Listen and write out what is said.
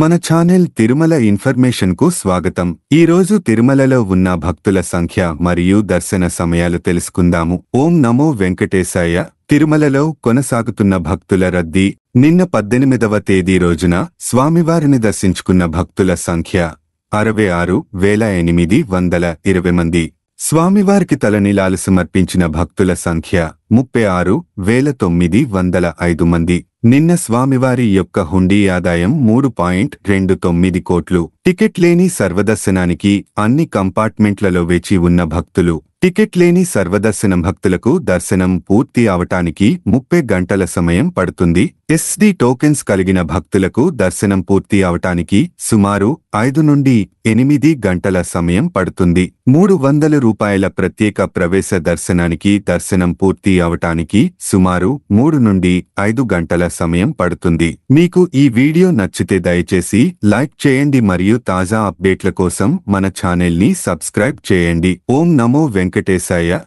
మన ఛానల్ తిరుమల ఇన్ఫర్మేషన్కు స్వాగతం ఈరోజు తిరుమలలో ఉన్న భక్తుల సంఖ్య మరియు దర్శన సమయాలు తెలుసుకుందాము ఓం నమో వెంకటేశాయ తిరుమలలో కొనసాగుతున్న భక్తుల రద్దీ నిన్న పద్దెనిమిదవ తేదీ రోజున స్వామివారిని దర్శించుకున్న భక్తుల సంఖ్య అరవై ఆరు వేల ఎనిమిది వందల ఇరవై మంది స్వామివారికి తలనీలాలు సమర్పించిన భక్తుల సంఖ్య ముప్పై ఆరు వేల తొమ్మిది వందల ఐదు మంది నిన్న స్వామివారి యొక్క హుండీ ఆదాయం మూడు పాయింట్ రెండు తొమ్మిది కోట్లు టికెట్ లేని సర్వదర్శనానికి అన్ని కంపార్ట్మెంట్లలో వేచి ఉన్న భక్తులు టికెట్ లేని సర్వదర్శనం భక్తులకు దర్శనం పూర్తి అవటానికి ముప్పై గంటల సమయం పడుతుంది ఎస్డి టోకెన్స్ కలిగిన భక్తులకు దర్శనం పూర్తి అవటానికి సుమారు ఐదు నుండి ఎనిమిది గంటల సమయం పడుతుంది మూడు వందల రూపాయల ప్రత్యేక ప్రవేశ దర్శనానికి దర్శనం పూర్తి అవటానికి సుమారు మూడు నుండి ఐదు గంటల సమయం పడుతుంది మీకు ఈ వీడియో నచ్చితే దయచేసి లైక్ చేయండి మరియు తాజా అప్డేట్ల కోసం మన ఛానల్ని సబ్స్క్రైబ్ చేయండి ఓం నమో వెంక వెంకటేశాయ